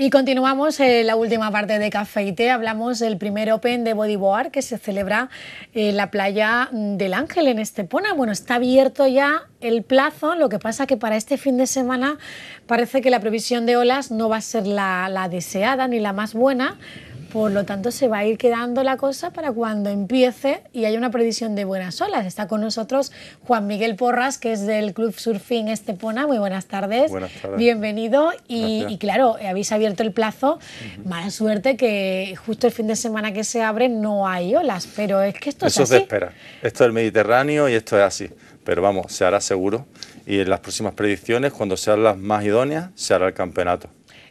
Y continuamos en eh, la última parte de Café y Té. Hablamos del primer Open de Bodyboard que se celebra eh, en la playa mm, del Ángel en Estepona. Bueno, está abierto ya el plazo, lo que pasa que para este fin de semana parece que la previsión de olas no va a ser la deseada ni la más buena. Por lo tanto, se va a ir quedando la cosa para cuando empiece y haya una previsión de buenas olas. Está con nosotros Juan Miguel Porras, que es del Club Surfing Estepona. Muy buenas tardes. Buenas tardes. Bienvenido. Y, claro, habéis abierto el plazo. Mala suerte que justo el fin de semana que se abre no hay olas, pero es que esto es así. Eso se espera. Esto es el Mediterráneo y esto es así. Pero vamos, se hará seguro. Y en las próximas predicciones, cuando sean las más idóneas, se hará el campeonato.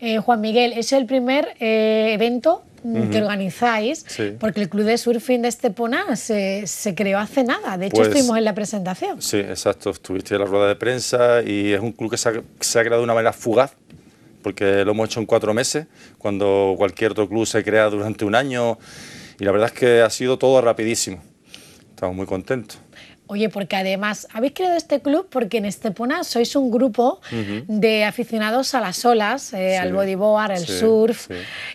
Eh, Juan Miguel, es el primer eh, evento que organizáis, porque el Club de Surfing de Estepona se, se creó hace nada. De hecho, pues estuvimos en la presentación. Sí, exacto. Estuviste en la rueda de prensa y es un club que se ha, se ha creado de una manera fugaz porque lo hemos hecho en cuatro meses, cuando cualquier otro club se crea durante un año, y la verdad es que ha sido todo rapidísimo. Estamos muy contentos. Oye, porque además habéis creado este club porque en Estepona sois un grupo de aficionados a las olas, eh, al bodyboard, al surf,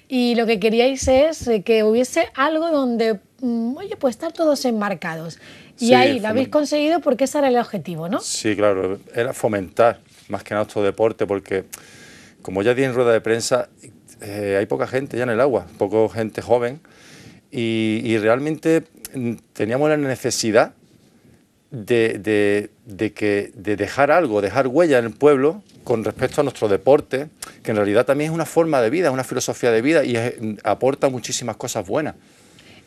y lo que queríais es eh, que hubiese algo donde, mm, oye, pues estar todos enmarcados. Y ahí lo habéis conseguido porque ese era el objetivo, ¿no? Sí, claro, era fomentar más que nada nuestro deporte porque, como ya di en rueda de prensa, eh, hay poca gente ya en el agua, poca gente joven, y, y realmente mm, teníamos la necesidad de, de, que, de dejar algo, dejar huella en el pueblo con respecto a nuestro deporte, que en realidad también es una forma de vida, es una filosofía de vida y aporta muchísimas cosas buenas.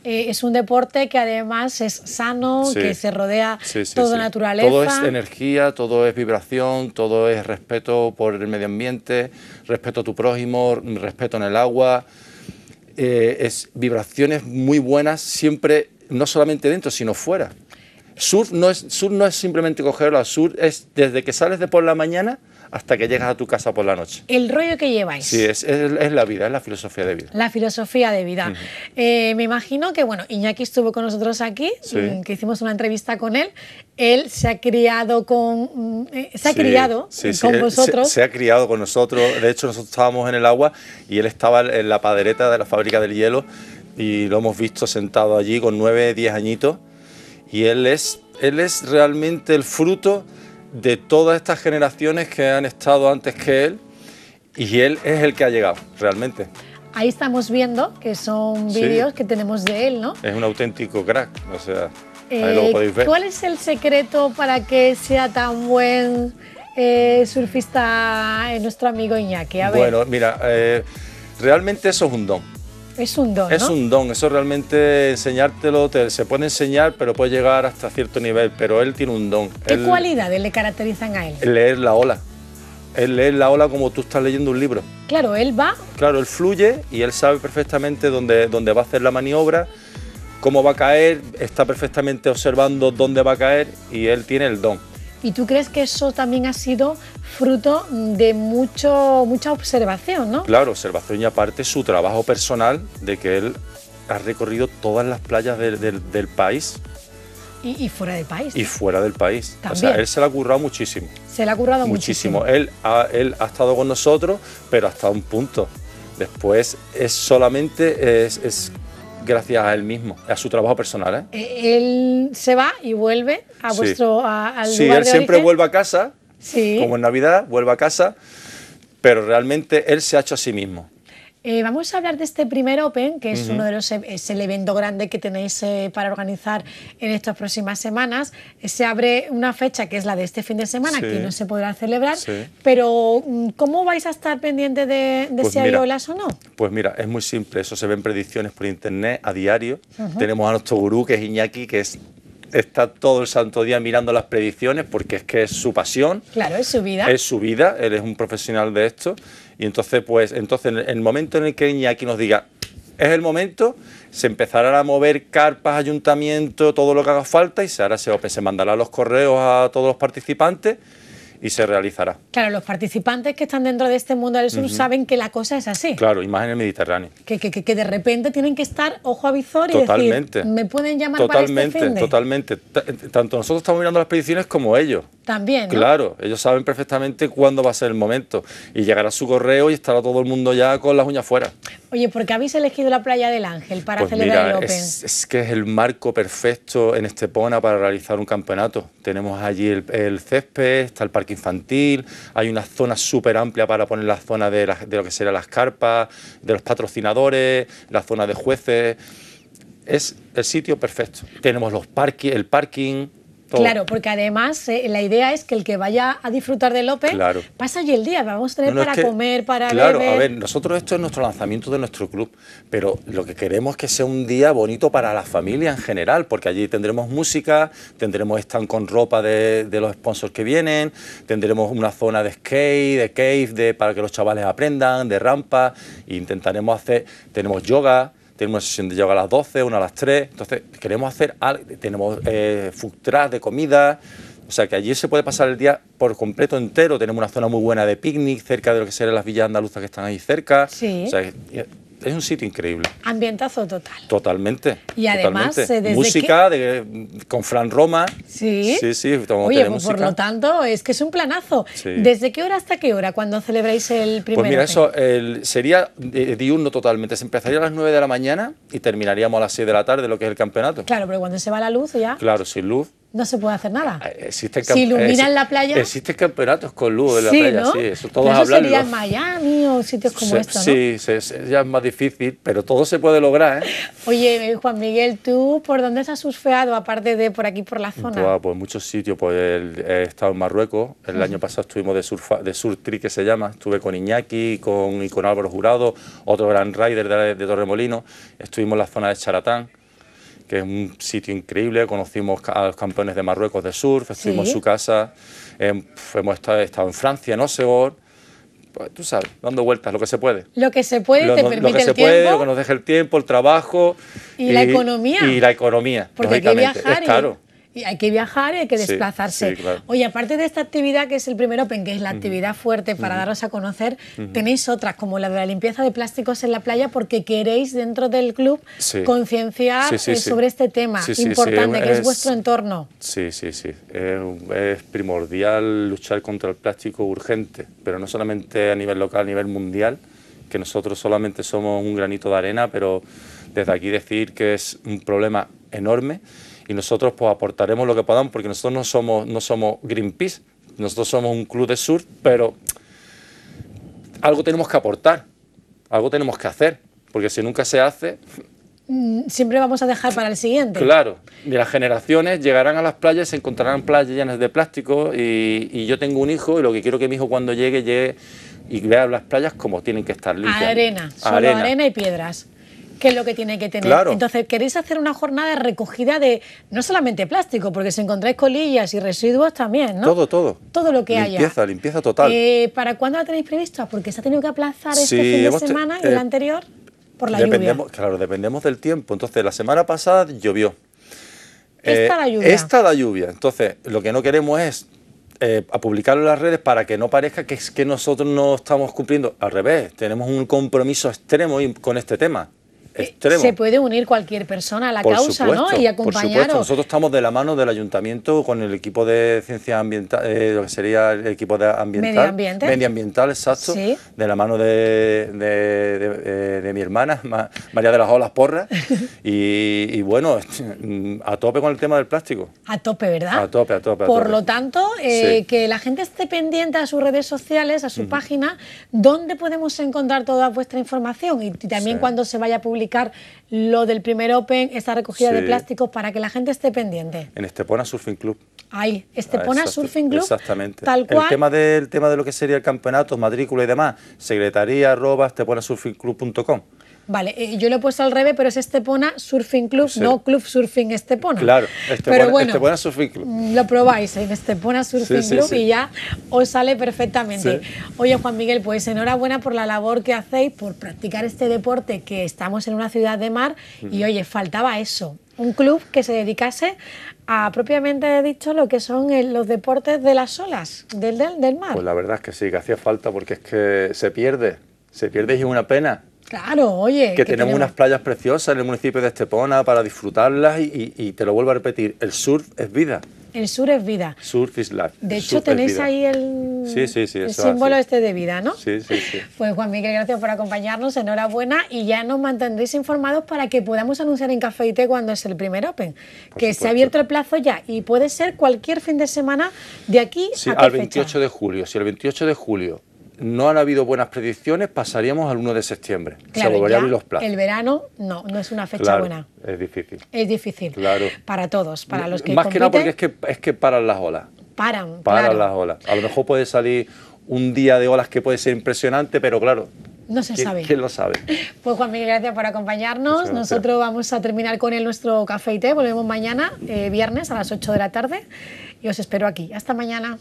Eh, es un deporte que además es sano, que se rodea todo naturaleza. Todo es energía, todo es vibración, todo es respeto por el medio ambiente, respeto a tu prójimo, respeto en el agua. Eh, es vibraciones muy buenas siempre, no solamente dentro, sino fuera. Sur no es, no es simplemente cogerla, Sur es desde que sales de por la mañana hasta que llegas a tu casa por la noche. El rollo que lleváis. Sí, es, la vida, es la filosofía de vida. La filosofía de vida. Eh, me imagino que, bueno, Iñaki estuvo con nosotros aquí, mm, que hicimos una entrevista con él. Él se ha criado con, mm, eh, se ha criado con vosotros. Se, se, ha criado con nosotros. De hecho, nosotros estábamos en el agua y él estaba en la padereta de la fábrica del hielo y lo hemos visto sentado allí con nueve, diez añitos y él es, él es realmente el fruto de todas estas generaciones que han estado antes que él y él es el que ha llegado, realmente. Ahí estamos viendo que son vídeos que tenemos de él, ¿no? Es un auténtico crack, o sea, ahí eh, lo podéis ver. ¿Cuál es el secreto para que sea tan buen eh, surfista eh, nuestro amigo Iñaki? Bueno, mira, realmente eso es un don es un don. Es un don, eso realmente enseñártelo se puede enseñar, pero puede llegar hasta cierto nivel, pero él tiene un don. ¿Qué cualidades le caracterizan a él? Leer la ola. Él lee la ola como tú estás leyendo un libro. Claro, él va. Claro, él fluye y él sabe perfectamente dónde, dónde va a hacer la maniobra, cómo va a caer, está perfectamente observando dónde va a caer y él tiene el don. ¿Y tú crees que eso también ha sido fruto de mucho, mucha observación, no? Claro, observación y aparte su trabajo personal de que él ha recorrido todas las playas del, país. Y, fuera del país. Y fuera del país. O sea, él se le ha currado muchísimo. Se le ha currado muchísimo. muchísimo. Él, ha, él ha estado con nosotros, pero hasta un punto. Después es solamente es gracias a él mismo, a su trabajo personal. ¿eh? Eh, él se va y vuelve a vuestro, sí. sí, él siempre vuelve a casa, como en Navidad, vuelve a casa, pero realmente él se ha hecho a sí mismo. Eh, vamos a hablar de este primer Open, que es uno de los e-, el evento grande que tenéis eh, para organizar en estas próximas semanas. Se abre una fecha que es la de este fin de semana, que no se podrá celebrar, pero mm, ¿cómo vais a estar pendiente de, pues si hay olas o no? Pues mira, es muy simple, eso se ven predicciones por internet a diario. Tenemos a nuestro gurú, que es Iñaki, que es está todo el santo día mirando las predicciones porque es que es su pasión. Claro, es su vida. Es su vida, él es un profesional de esto y entonces, pues, entonces, en el momento en el que Iñaki nos diga, es el momento, se empezarán a mover carpas, ayuntamiento, todo lo que haga falta y se, se, se mandará los correos a todos los participantes y se realizará. Claro, los participantes que están dentro de este mundo del sur saben que la cosa es así. Claro, y más en el Mediterráneo. Que, que, de repente tienen que estar ojo a visor y totalmente, decir, me pueden llamar totalmente, para este Totalmente, totalmente. Eh, tanto nosotros estamos mirando las peticiones como ellos. También. Claro, ellos saben perfectamente cuándo va a ser el momento y llegará su correo y estará todo el mundo ya con las uñas fuera. Oye, ¿por qué habéis elegido la playa del Ángel para pues celebrar el Open? Es, que es el marco perfecto en Estepona para realizar un campeonato. Tenemos allí el, césped, está el parque infantil, hay una zona súper amplia para poner la zona de, lo que serán las carpas, de los patrocinadores, la zona de jueces. Es el sitio perfecto. Tenemos los parques, el parking, Claro, porque además eh, la idea es que el que vaya a disfrutar de López pasa allí el día, vamos a tener para comer, para claro, a ver, nosotros esto es nuestro lanzamiento de nuestro club, pero lo que queremos es que sea un día bonito para la familia en general, porque allí tendremos música, tendremos stand con ropa de, los sponsors que vienen, tendremos una zona de skate, de cave, de, para que los chavales aprendan, de rampa, e intentaremos hacer, tenemos yoga, tenemos una sesión de yoga a las 12, una a las 3. Entonces, queremos hacer algo, tenemos eh, de comida. O sea que allí se puede pasar el día por completo entero. Tenemos una zona muy buena de picnic cerca de lo que serán las villas andaluzas que están ahí cerca. Sí. O es un sitio increíble. Ambientazo total. Totalmente. Y además, eh, música con Fran Roma. Sí. Sí, sí, Oye, pues, por lo tanto, es que es un planazo. ¿Desde qué hora hasta qué hora cuando celebráis el pues primer Pues mira, eso sería eh, eh, diurno totalmente. Se empezaría a las 9 de la mañana y terminaríamos a las 6 de la tarde, lo que es el campeonato. Claro, pero cuando se va la luz ya. Claro, sin luz no se puede hacer nada. Eh, eh, existen si iluminan la playa. Existen campeonatos con luz en la playa, sí. Eso, sería en Miami o sitios como estos. Sí, ya es más difícil, pero todo se puede lograr. ¿eh? Oye, Juan Miguel, ¿tú por dónde has surfeado, aparte de por aquí, por la zona? Pues, pues muchos sitios. Pues he estado en Marruecos, el año pasado estuvimos de, surf de Surtri, que se llama. Estuve con Iñaki con, y con Álvaro Jurado, otro gran rider de, de Torremolino. Estuvimos en la zona de Charatán que es un sitio increíble. Conocimos a los campeones de Marruecos de surf, estuvimos en su casa, eh, hemos estado, en Francia, no sé pues, tú sabes, dando vueltas, lo que se puede. Lo que se puede, lo, te permite que que nos deje el tiempo, el trabajo. Y, la economía. Y la economía. Porque Es caro hay que viajar y hay que desplazarse. Oye, aparte de esta actividad que es el primer Open, que es la actividad fuerte para daros a conocer, tenéis otras como la de la limpieza de plásticos en la playa porque queréis dentro del club concienciar eh, sobre este tema importante que es, vuestro entorno. Sí, sí, sí. es primordial luchar contra el plástico urgente, pero no solamente a nivel local, a nivel mundial, que nosotros solamente somos un granito de arena, pero desde aquí decir que es un problema enorme y nosotros pues aportaremos lo que podamos porque nosotros no somos, no somos Greenpeace, nosotros somos un club de surf, pero algo tenemos que aportar, algo tenemos que hacer, porque si nunca se hace... Mm, siempre vamos a dejar para el siguiente. Claro, de las generaciones llegarán a las playas, se encontrarán playas llenas de plástico y, yo tengo un hijo y lo que quiero que mi hijo cuando llegue llegue y vea las playas como tienen que estar limpias. Arena, solo arena, arena y piedras. ...que es lo que tiene que tener. Entonces, queréis hacer una jornada de recogida de no solamente plástico, porque si encontráis colillas y residuos también, ¿no? Todo, todo. Todo lo que haya. Limpieza, limpieza total. Eh, ¿Para cuándo la tenéis prevista? Porque se ha tenido que aplazar este fin de semana y el eh, anterior por la lluvia. Claro, dependemos del tiempo. Entonces, la semana pasada llovió. Esta la eh, lluvia. Esta la lluvia. Entonces, lo que no queremos es publicarlo en las redes para que no parezca que es que nosotros no estamos cumpliendo. Al revés, tenemos un compromiso extremo con este tema. Eh, se puede unir cualquier persona a la causa y acompañaros. nosotros estamos de la mano del ayuntamiento con el equipo de ciencia ambiental, eh, lo que sería el equipo de ambiental. Medioambiental, exacto. De la mano de, eh, mi hermana, María de las Olas Porras. y, bueno, a tope con el tema del plástico. A tope, ¿verdad? A tope, a tope. por lo tanto, que la gente esté pendiente a sus redes sociales, a su página, donde podemos encontrar toda vuestra información y también cuando se vaya a publicar lo del primer Open, esa recogida de plásticos, para que la gente esté pendiente. En Estepona Surfing Club. Ahí, Estepona Surfing Club. Exactamente. El tema, del de, tema de lo que sería el campeonato, matrícula y demás, secretaría esteponasurfingclub.com. Vale, eh, yo lo he puesto al revés, pero es Estepona Surfing Club, no Club Surfing Estepona. Claro, Estepona, Surfing Club. Mm, lo probáis en Estepona Surfing Club y ya os sale perfectamente. Oye, Juan Miguel, pues enhorabuena por la labor que hacéis, por practicar este deporte, que estamos en una ciudad de mar y, oye, faltaba eso, un club que se dedicase a propiamente dicho lo que son eh, los deportes de las olas, del, del, del, mar. Pues la verdad es que sí, que hacía falta porque es que se pierde, se pierde y es una pena. Claro, oye. Que, tenemos, unas playas preciosas en el municipio de Estepona para disfrutarlas y, te lo vuelvo a repetir, el surf es vida. El surf es vida. Surf is life. De hecho, tenéis ahí el, símbolo este de vida, ¿no? Sí, sí, sí. Pues Juan Miguel, gracias por acompañarnos, enhorabuena y ya nos mantendréis informados para que podamos anunciar en Café y Té cuando es el primer Open, que se ha abierto el plazo ya y puede ser cualquier fin de semana de aquí a al 28 de julio. Si el 28 de julio no han habido buenas predicciones, pasaríamos al 1 de septiembre. Claro, se volverían los plazos. El verano no, no es una fecha buena. Es difícil. Es difícil. Claro. Para todos, para los que. Más que nada porque es que, es que paran las olas. Paran. Paran las olas. A lo mejor puede salir un día de olas que puede ser impresionante, pero claro, no se sabe. ¿Quién lo sabe? Pues Juan Miguel, gracias por acompañarnos. Nosotros vamos a terminar con el nuestro café y té. Volvemos mañana, eh, viernes, a las 8 de la tarde. Y os espero aquí. Hasta mañana.